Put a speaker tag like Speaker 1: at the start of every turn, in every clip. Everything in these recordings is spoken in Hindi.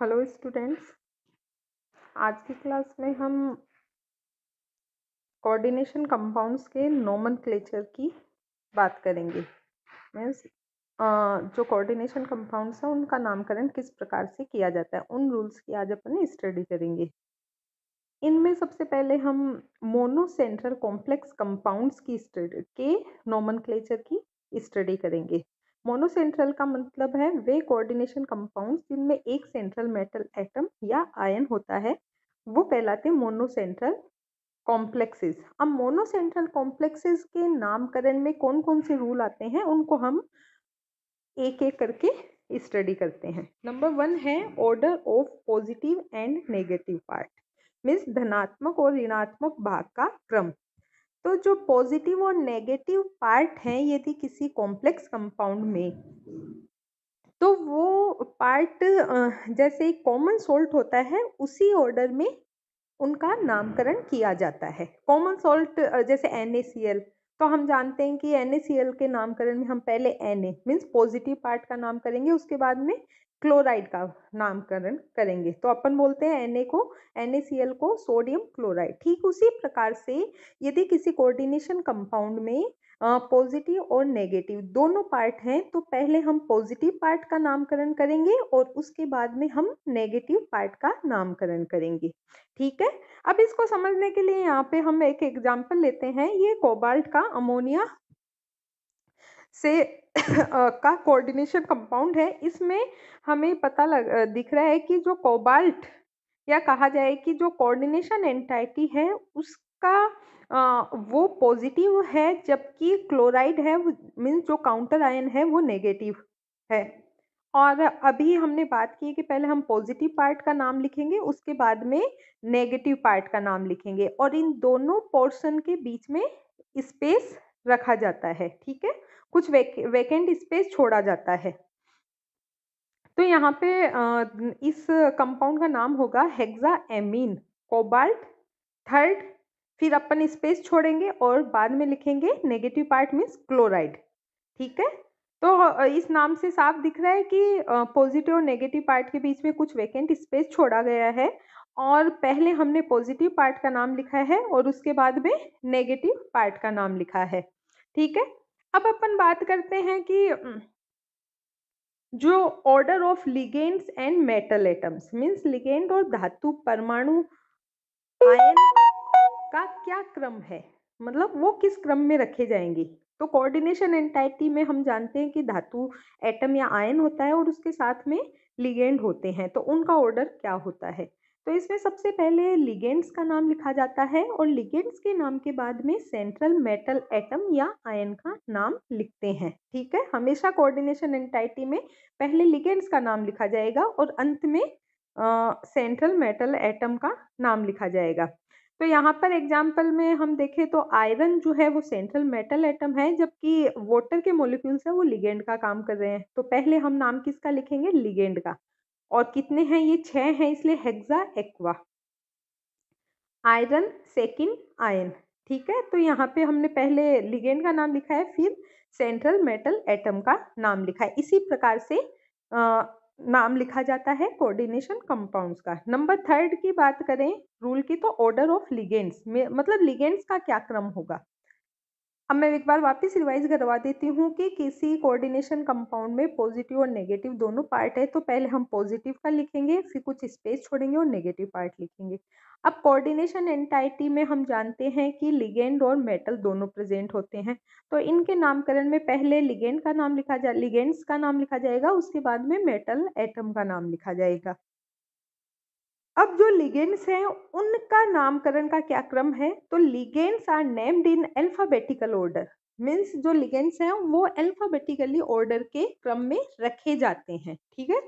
Speaker 1: हेलो स्टूडेंट्स आज की क्लास में हम कोऑर्डिनेशन कंपाउंड्स के नॉमन क्लेचर की बात करेंगे मीन्स जो कोऑर्डिनेशन कंपाउंड्स हैं उनका नामकरण किस प्रकार से किया जाता है उन रूल्स की आज अपन स्टडी करेंगे इनमें सबसे पहले हम मोनोसेंट्रल कॉम्प्लेक्स कंपाउंड्स की स्टडी के नॉमन क्लेचर की स्टडी करेंगे मोनोसेंट्रल का मतलब है वे कोऑर्डिनेशन कंपाउंड्स जिनमें एक सेंट्रल मेटल एटम या आयन होता है वो कहलाते हैं मोनोसेंट्रल कॉम्प्लेक्सेस अब मोनोसेंट्रल कॉम्प्लेक्सेस के नामकरण में कौन कौन से रूल आते हैं उनको हम एक एक करके स्टडी करते हैं नंबर वन है order of positive and negative part means धनात्मक और ऋणात्मक भाग का क्रम तो जो पॉजिटिव और नेगेटिव पार्ट हैं यदि किसी कॉम्प्लेक्स कंपाउंड में तो वो पार्ट जैसे एक कॉमन सोल्ट होता है उसी ऑर्डर में उनका नामकरण किया जाता है कॉमन सोल्ट जैसे एन तो हम जानते हैं कि एन के नामकरण में हम पहले N A means positive part का नाम करेंगे उसके बाद में क्लोराइड का नामकरण करेंगे तो अपन बोलते हैं एन को एन को सोडियम क्लोराइड ठीक उसी प्रकार से यदि किसी कोऑर्डिनेशन कंपाउंड में पॉजिटिव और नेगेटिव दोनों पार्ट हैं तो पहले हम पॉजिटिव पार्ट का नामकरण करेंगे और उसके बाद में हम नेगेटिव पार्ट का नामकरण करेंगे ठीक है अब इसको समझने के लिए यहाँ पे हम एक एग्जाम्पल लेते हैं ये कोबाल्ट का अमोनिया से का कोऑर्डिनेशन कंपाउंड है इसमें हमें पता लग दिख रहा है कि जो कोबाल्ट या कहा जाए कि जो कोऑर्डिनेशन एंटाइटी है उसका आ, वो पॉजिटिव है जबकि क्लोराइड है मीन्स जो काउंटर आयन है वो नेगेटिव है और अभी हमने बात की कि पहले हम पॉजिटिव पार्ट का नाम लिखेंगे उसके बाद में नेगेटिव पार्ट का नाम लिखेंगे और इन दोनों पोर्शन के बीच में स्पेस रखा जाता है ठीक है कुछ वेक, वेकेंट स्पेस छोड़ा जाता है तो यहाँ पे इस कंपाउंड का नाम होगा हेक्सा एमीन कोबाल्ट थर्ड फिर अपन स्पेस छोड़ेंगे और बाद में लिखेंगे नेगेटिव पार्ट मीन्स क्लोराइड ठीक है तो इस नाम से साफ दिख रहा है कि पॉजिटिव और नेगेटिव पार्ट के बीच में कुछ वेकेंट स्पेस छोड़ा गया है और पहले हमने पॉजिटिव पार्ट का नाम लिखा है और उसके बाद में नेगेटिव पार्ट का नाम लिखा है ठीक है अब अपन बात करते हैं कि जो order of ligands and metal atoms means ligand और धातु परमाणु आयन का क्या क्रम है मतलब वो किस क्रम में रखे जाएंगे तो कोऑर्डिनेशन एंटाइटी में हम जानते हैं कि धातु एटम या आयन होता है और उसके साथ में लिगेंड होते हैं तो उनका ऑर्डर क्या होता है तो इसमें सबसे पहले लिगेंड्स का नाम लिखा जाता है और लिगेंड्स के नाम के बाद में सेंट्रल मेटल एटम या आयन का नाम लिखते हैं ठीक है हमेशा कोऑर्डिनेशन एंटाइटी में पहले लिगेंड्स का नाम लिखा जाएगा और अंत में सेंट्रल मेटल एटम का नाम लिखा जाएगा तो यहाँ पर एग्जाम्पल में हम देखें तो आयरन जो है वो सेंट्रल मेटल एटम है जबकि वाटर के मोलिक्यूल्स है वो लिगेंड का काम कर रहे हैं तो पहले हम नाम किसका लिखेंगे लिगेंड का और कितने हैं ये छह हैं इसलिए hexa aqua iron second ion ठीक है तो यहाँ पे हमने पहले लिगेंड का नाम लिखा है फिर सेंट्रल मेटल एटम का नाम लिखा है इसी प्रकार से आ, नाम लिखा जाता है कोऑर्डिनेशन कंपाउंड्स का नंबर थर्ड की बात करें रूल की तो ऑर्डर ऑफ लिगेंड्स मतलब लिगेंड्स का क्या क्रम होगा अब मैं एक बार वापस रिवाइज करवा देती हूँ कि किसी कोऑर्डिनेशन कंपाउंड में पॉजिटिव और नेगेटिव दोनों पार्ट है तो पहले हम पॉजिटिव का लिखेंगे फिर कुछ स्पेस छोड़ेंगे और नेगेटिव पार्ट लिखेंगे अब कोऑर्डिनेशन एंटाइटी में हम जानते हैं कि लिगेंड और मेटल दोनों प्रेजेंट होते हैं तो इनके नामकरण में पहले लिगेंड का नाम लिखा जा लिगेंड्स का नाम लिखा जाएगा उसके बाद में मेटल एटम का नाम लिखा जाएगा अब जो लिगेंड्स हैं उनका नामकरण का क्या क्रम है तो ligands are named in alphabetical order means जो लिगेंड्स हैं वो अल्फाबेटिकली ऑर्डर के क्रम में रखे जाते हैं ठीक है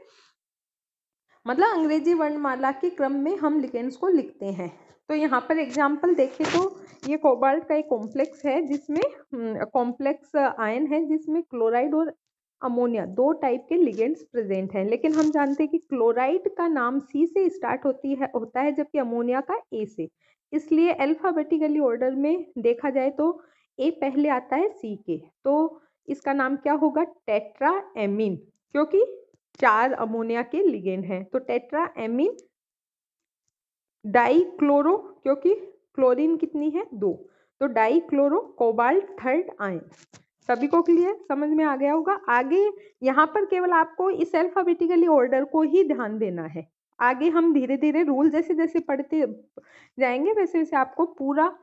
Speaker 1: मतलब अंग्रेजी वर्णमाला के क्रम में हम लिगेंड्स को लिखते हैं तो यहाँ पर एग्जाम्पल देखें तो ये कोबाल्ट का एक कॉम्प्लेक्स है जिसमें हम्म, कॉम्प्लेक्स आयन है जिसमें क्लोराइड और अमोनिया दो टाइप के लिगेंड्स प्रेजेंट हैं लेकिन हम जानते हैं कि क्लोराइड का नाम सी से स्टार्ट होती है होता है जबकि अमोनिया का ए से इसलिए अल्फ़ाबेटिकली ऑर्डर में देखा जाए तो ए पहले आता है सी के तो इसका नाम क्या होगा टेट्रा एमिन क्योंकि चार अमोनिया के लिगेंड हैं तो टेट्रा एमिन डाई क्लोरो क्योंकि क्लोरीन कितनी है दो तो di chloro cobalt third ion सभी को क्लियर समझ में आ गया होगा आगे यहाँ पर केवल आपको इस एल्फाबेटिकली ऑर्डर को ही ध्यान देना है आगे हम धीरे धीरे रूल जैसे जैसे पढ़ते जाएंगे वैसे वैसे आपको पूरा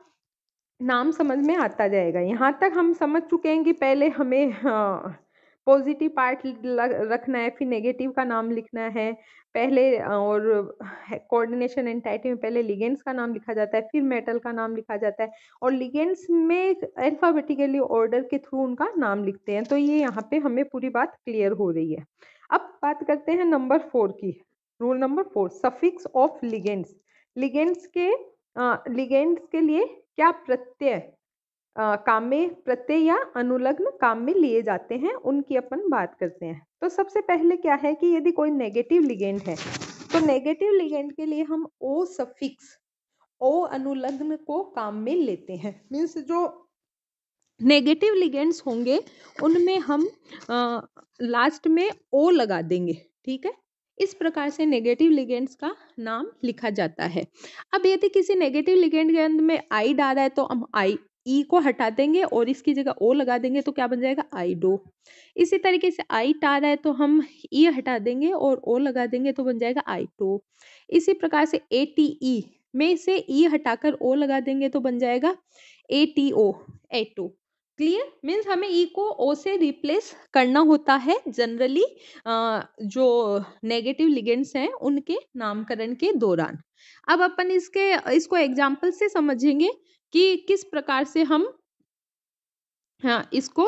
Speaker 1: नाम समझ में आता जाएगा यहाँ तक हम समझ चुके हैं कि पहले हमें हाँ, पॉजिटिव पार्ट रखना है फिर नेगेटिव का नाम लिखना है पहले और कोऑर्डिनेशन एंड टाइटिव में पहले लिगेंड्स का नाम लिखा जाता है फिर मेटल का नाम लिखा जाता है और लिगेंड्स में अल्फ़ाबेटिकली ऑर्डर के थ्रू उनका नाम लिखते हैं तो ये यहाँ पे हमें पूरी बात क्लियर हो रही है अब बात करते हैं नंबर फोर की rule number four suffix of ligands ligands के लिगेंड्स के लिए क्या प्रत्यय काम में प्रत्यय या अनुलग्न काम में लिए जाते हैं उनकी अपन बात करते हैं तो सबसे पहले क्या है कि यदि कोई नेगेटिव लिगेंड है तो नेगेटिव लिगेंड के लिए हम ओ सफिक्स ओ अनुलग्न को काम में लेते हैं मीन्स जो नेगेटिव लिगेंड्स होंगे उनमें हम आ, लास्ट में ओ लगा देंगे ठीक है इस प्रकार से नेगेटिव लिगेंड्स का नाम लिखा जाता है अब यदि किसी नेगेटिव लिगेंड के अंत में आई डाला है तो हम आई ई e को हटा देंगे और इसकी जगह ओ लगा देंगे तो क्या बन जाएगा आई डो इसी तरीके से आई टा रहा है तो हम ई e हटा देंगे और ओ लगा देंगे तो बन जाएगा आई टो इसी प्रकार से ए टी ई में से ई e हटाकर ओ लगा देंगे तो बन जाएगा A T O ato clear means हमें ई को ओ से रिप्लेस करना होता है जनरली जो नेगेटिव लिगेंड्स हैं उनके नामकरण के दौरान अब अपन इसके इसको एग्जाम्पल से समझेंगे कि किस प्रकार से हम हाँ इसको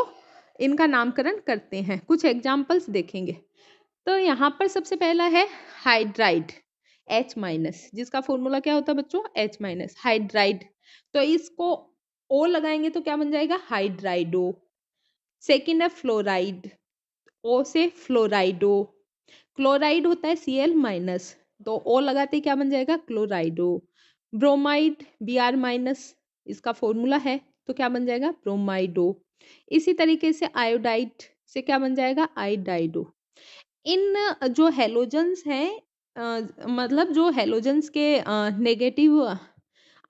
Speaker 1: इनका नामकरण करते हैं कुछ एग्जाम्पल्स देखेंगे तो यहाँ पर सबसे पहला है हाइड्राइड एच माइनस जिसका फॉर्मूला क्या होता है बच्चों एच माइनस हाइड्राइड तो इसको ओ लगाएंगे तो क्या बन जाएगा हाइड्राइडो सेकेंड है फ्लोराइड ओ से फ्लोराइडो क्लोराइड होता है सी एल माइनस तो ओ लगाते क्या बन जाएगा chlorido bromide B R minus इसका फॉर्मूला है तो क्या बन जाएगा ब्रोमाइडो इसी तरीके से आयोडाइट से क्या बन जाएगा आयोडाइडो इन जो हेलोजन्स हैं मतलब जो हेलोजन्स के नेगेटिव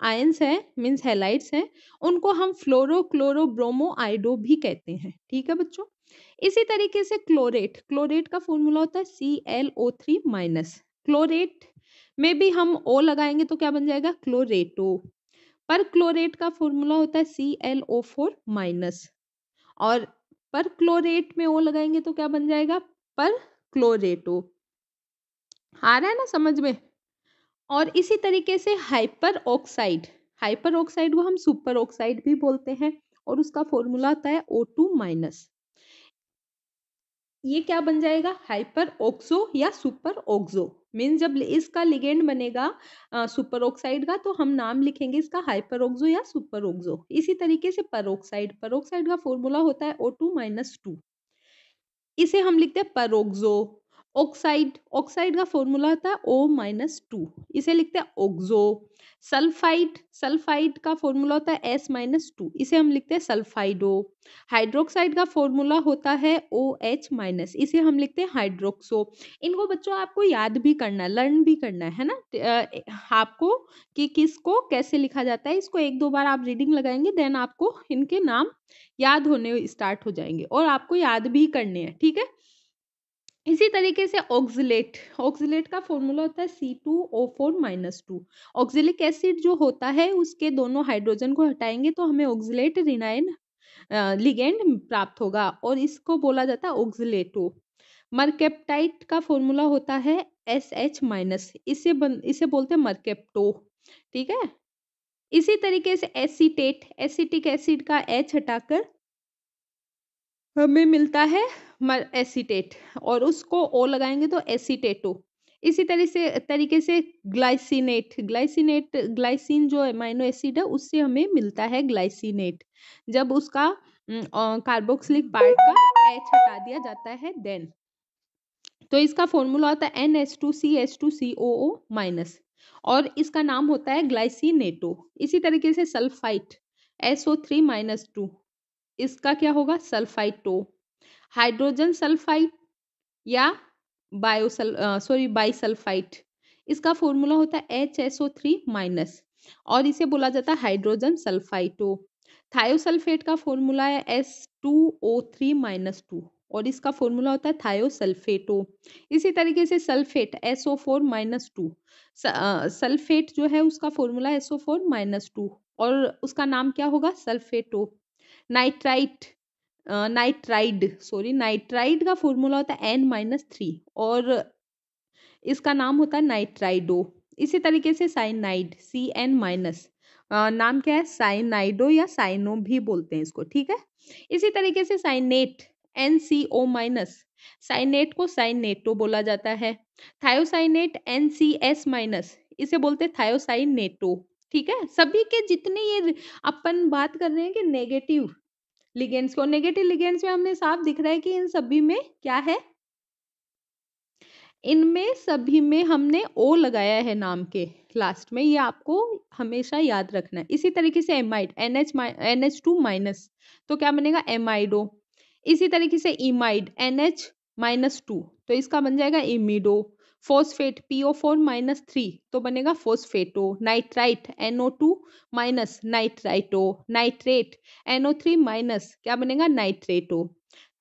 Speaker 1: आयंस हैं मीन्स हेलाइट्स हैं उनको हम फ्लोरो क्लोरो ब्रोमो आइडो भी कहते हैं ठीक है बच्चों इसी तरीके से क्लोरेट क्लोरेट का फॉर्मूला होता है C L O three minus chlorate में भी हम ओ लगाएंगे तो क्या बन जाएगा क्लोरेटो पर क्लोरेट का फॉर्मूला होता है C L O four minus और पर क्लोरेट में ओ लगाएंगे तो क्या बन जाएगा पर क्लोरेटो आ रहा है ना समझ में और इसी तरीके से हाइपर ऑक्साइड हाइपर ऑक्साइड को हम सुपर ऑक्साइड भी बोलते हैं और उसका फॉर्मूला आता है ओ टू माइनस ये क्या बन जाएगा हाइपर ऑक्सो या सुपर ऑक्सो मीन्स जब इसका लिगेंड बनेगा सुपर ऑक्साइड का तो हम नाम लिखेंगे इसका हाइपर ऑक्सो या सुपर ऑक्सो इसी तरीके से परोक्साइड परोक्साइड का फॉर्मूला होता है ओ टू माइनस टू इसे हम लिखते हैं परोक्सो ऑक्साइड ऑक्साइड का फॉर्मूला होता है ओ माइनस टू इसे लिखते हैं ओक्जो सल्फाइड सल्फाइड का फॉर्मूला होता है एस माइनस टू इसे हम लिखते हैं सल्फाइडो हाइड्रोक्साइड का फॉर्मूला होता है ओ एच माइनस इसे हम लिखते हैं हाइड्रोक्सो इनको बच्चों आपको याद भी करना है लर्न भी करना है ना आपको कि किसको कैसे लिखा जाता है इसको एक दो बार आप रीडिंग लगाएंगे देन आपको इनके नाम याद होने स्टार्ट हो जाएंगे और आपको याद भी करने हैं ठीक है इसी तरीके से ऑक्जिलेट ऑक्जिलेट का फॉर्मूला होता है C two O four minus two oxalic acid जो होता है उसके दोनों हाइड्रोजन को हटाएंगे तो हमें ऑक्जिलेट रिनाइन लिगेंड प्राप्त होगा और इसको बोला जाता है ऑक्जिलेटो मर्केप्टाइट का फॉर्मूला होता है एस एच माइनस इसे बन इसे बोलते हैं मर्केप्टो ठीक है इसी तरीके से एसीटेट एसिटिक एसिड का एच हटाकर हमें मिलता है एसीटेट और उसको ओ लगाएंगे तो एसीटेटो इसी तरह से तरीके से ग्लाइसिनेट ग्लाइसिनेट ग्लाइसिन जो एमाइनो एसिड है उससे हमें मिलता है ग्लाइसिनेट जब उसका कार्बोक्सिलिक पार्ट का एच हटा दिया जाता है देन तो इसका फॉर्मूला होता है N S two C S two C O O minus और इसका नाम होता है ग्लाइसिनेटो इसी तरीके से sulphite S O three minus two इसका क्या होगा सल्फाइटो हाइड्रोजन सल्फाइट या बायोसल सॉरी बाइसल्फाइट इसका फॉर्मूला होता है H S O three minus और इसे बोला जाता है हाइड्रोजन सल्फाइटो थायोसल्फेट का फॉर्मूला है S two O three minus two और इसका फॉर्मूला होता है थायोसल्फेटो इसी तरीके से sulphate S O four minus two sulphate जो है उसका formula S O four minus two और उसका नाम क्या होगा sulphato nitrite nitride sorry nitride का फॉर्मूला होता है एन माइनस थ्री और इसका नाम होता है नाइट्राइडो इसी तरीके से साइनाइड सी एन माइनस नाम क्या है साइनाइडो या साइनो भी बोलते हैं इसको ठीक है इसी तरीके से साइनेट एन सी ओ माइनस साइनेट को साइनेटो बोला जाता है thiocyanate N C S minus इसे बोलते हैं थायोसाइनेटो ठीक है सभी के जितने ये अपन बात कर रहे हैं कि नेगेटिव लिगेंड्स को नेगेटिव लिगेंड्स में हमने साफ दिख रहा है कि इन सभी में क्या है इनमें सभी में हमने ओ लगाया है नाम के लास्ट में ये आपको हमेशा याद रखना है इसी तरीके से amide N H N H two minus तो क्या बनेगा एमाइडो इसी तरीके से imide N H minus two तो इसका बन जाएगा imido phosphate P O four minus three तो बनेगा phosphato nitrite NO two minus nitrito nitrate NO three minus क्या बनेगा nitrato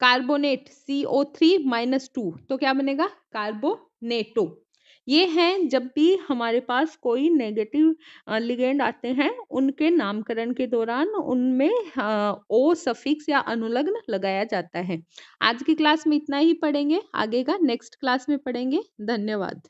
Speaker 1: carbonate C O three minus two तो क्या बनेगा कार्बोनेटो ये हैं जब भी हमारे पास कोई नेगेटिव लिगेंड आते हैं उनके नामकरण के दौरान उनमें ओ सफिक्स या अनुलग्न लगाया जाता है आज की क्लास में इतना ही पढ़ेंगे आगे का नेक्स्ट क्लास में पढ़ेंगे धन्यवाद